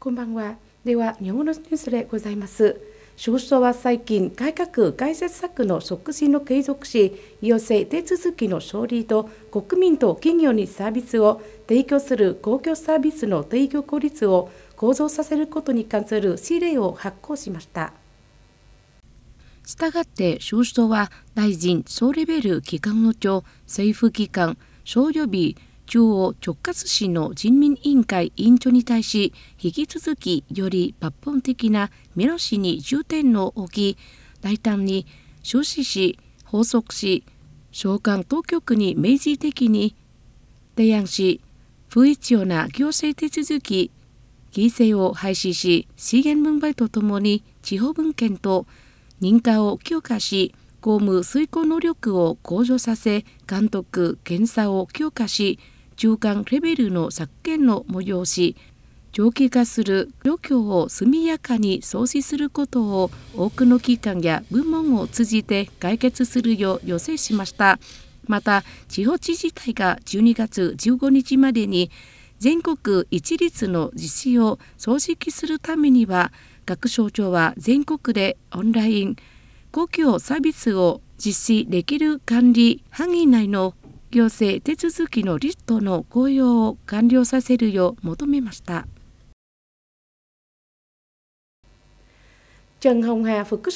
こんばんは。では、日本語のニュースでございます。少子は最近、改革・解説策の促進の継続し、要請手続きの勝利と国民と企業にサービスを提供する公共サービスの提供効率を向上させることに関する指令を発行しました。したがって少子党は大臣、総レベル機関の長、政府機関、商業日、中央直轄市の人民委員会委員長に対し引き続きより抜本的なメロ氏に重点を置き大胆に少子し法則し召喚当局に明示的に提案し不必要な行政手続き規制を廃止し資源分配とともに地方分権と認可を強化し公務遂行能力を向上させ監督検査を強化し中間レベルの削減の催し長期化する漁協を速やかに創始することを多くの機関や部門を通じて解決するよう要請しましたまた地方自治体が12月15日までに全国一律の実施を創式するためには各省庁は全国でオンライン公共サービスを実施できる管理範囲内の行政手続きのリストの公用を完了させるよう求めました。Trần Hồng Hà, Phật Cứ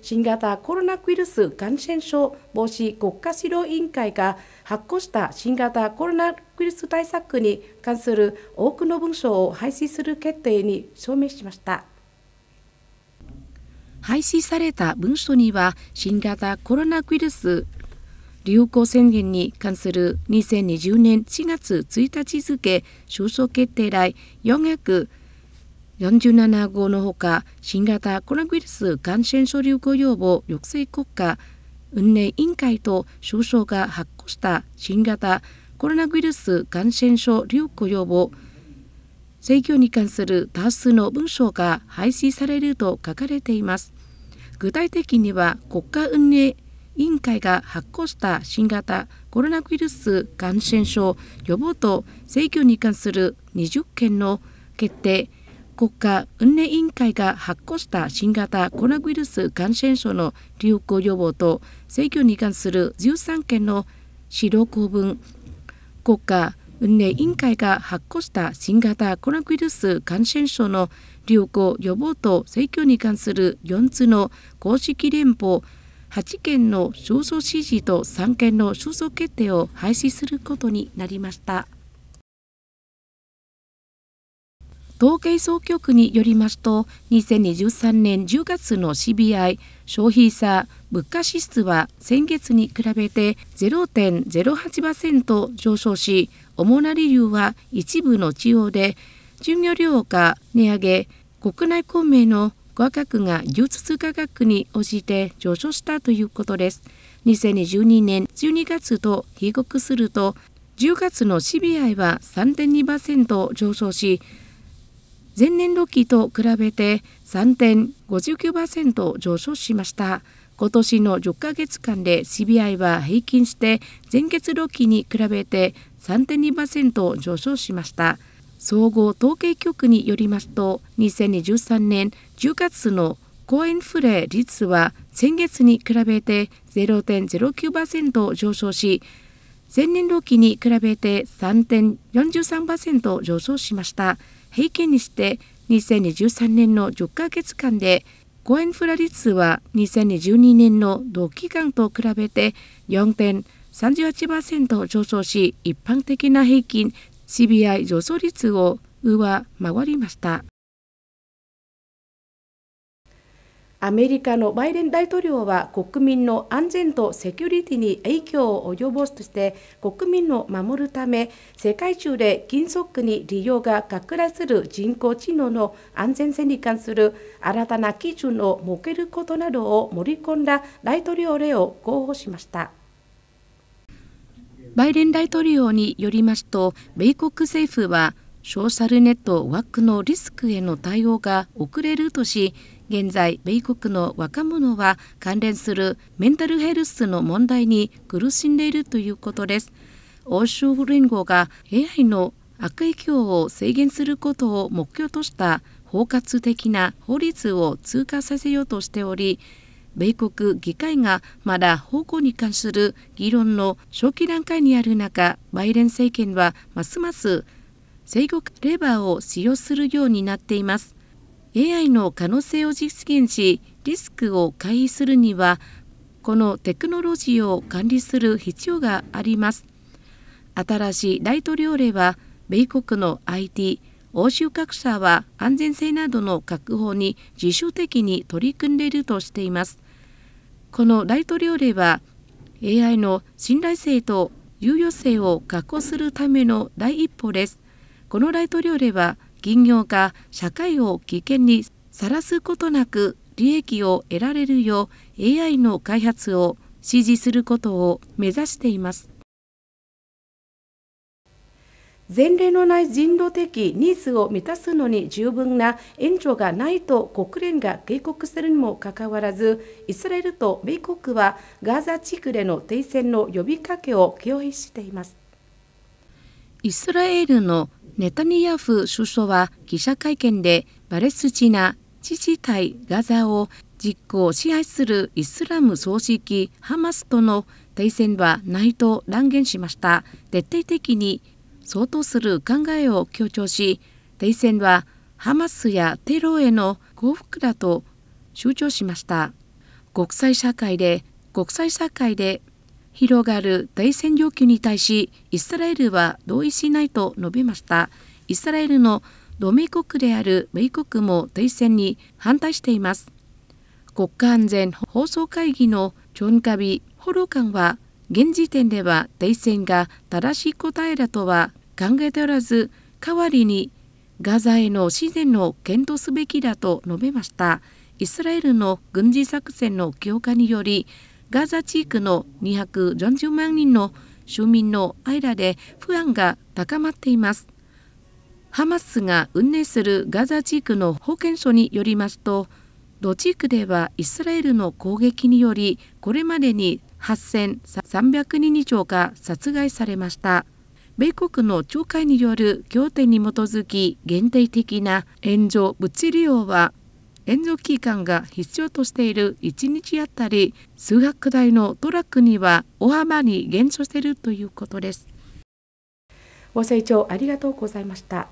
新型コロナウイルス感染症防止国家指導委員会が発行した新型コロナウイルス対策に関する多くの文書を廃止する決定に証明しました。廃止された文書には新型コロナウイルス流行宣言に関する2020年4月1日付収束決定来447号のほか新型コロナウイルス感染症流行予防抑制国家運営委員会と首相が発行した新型コロナウイルス感染症流行予防制御に関する多数の文章が廃止されると書かれています。具体的には国家運営委員会が発行した新型コロナウイルス感染症予防と制御に関する20件の決定国家運営委員会が発行した新型コロナウイルス感染症の流行予防と制御に関する13件の指導公文国家運営委員会が発行した新型コロナウイルス感染症の流行予防と制御に関する4つの公式連邦8件の収蔵指示と3件の収蔵決定を廃止することになりました。統計総局によりますと、2023年10月の CBI 消費者物価指数は先月に比べて0.08%上昇し、主な理由は一部の地方で、従業料が値上げ、国内公明の5価格が流通価格に応じて上昇したということです。2022年12月と比較すると、10月の CBI は3.2%上昇し、前年度期と比べて3.59%上昇しました。今年の10ヶ月間で CBI は平均して前月度期に比べて3.2%上昇しました。総合統計局によりますと2023年10月の公イフレ率は先月に比べて0.09%上昇し前年同期に比べて3.43%上昇しました平均にして2023年の10ヶ月間で公イフラ率は2022年の同期間と比べて4.38%上昇し一般的な平均 c b ア上昇率を上回りました。アメリカのバイデン大統領は国民の安全とセキュリティに影響を及ぼすとして国民を守るため世界中で迅速に利用が拡大する人工知能の安全性に関する新たな基準を設けることなどを盛り込んだ大統領令を公布しました。バイデン大統領によりますと米国政府はソーシャルネットワークのリスクへの対応が遅れるとし現在米国の若者は関連するメンタルヘルスの問題に苦しんでいるということです欧州連合が AI の悪影響を制限することを目標とした包括的な法律を通過させようとしており米国議会がまだ方向に関する議論の初期段階にある中、バイデン政権はますます制御レバーを使用するようになっています。AI の可能性を実現し、リスクを回避するには、このテクノロジーを管理する必要があります。新しい大統領令は、米国の IT、欧州各社は安全性などの確保に自主的に取り組んでいるとしています。この大統領令は AI の信頼性と猶予性を確保するための第一歩です。この大統領令は企業が社会を危険にさらすことなく利益を得られるよう AI の開発を支持することを目指しています。前例のない人道的ニーズを満たすのに十分な援助がないと国連が警告するにもかかわらず、イスラエルと米国はガザ地区での停戦の呼びかけを拒否しています。イスラエルのネタニヤフ首相は記者会見でパレスチナ自治体ガザを実行支配するイスラム組織ハマスとの対戦はないと断言しました。徹底的に相当する考えを強調し停戦はハマスやテロへの幸福だと主張しました国際社会で国際社会で広がる停戦要求に対しイスラエルは同意しないと述べましたイスラエルの同盟国である米国も停戦に反対しています国家安全放送会議のチョンカビ・ホロカンは現時点では停戦が正しい答えだとは考えておらず代わりにガザへの自然を検討すべきだと述べましたイスラエルの軍事作戦の強化によりガザ地区の240万人の住民の間で不安が高まっていますハマスが運営するガザ地区の保健所によりますと土地区ではイスラエルの攻撃によりこれまでに8300人以上が殺害されました。米国の懲戒による協定に基づき限定的な援助物利用は援助期間が必要としている1日あたり数百台のトラックには大幅に減少しているということです。ご清聴ありがとうございました。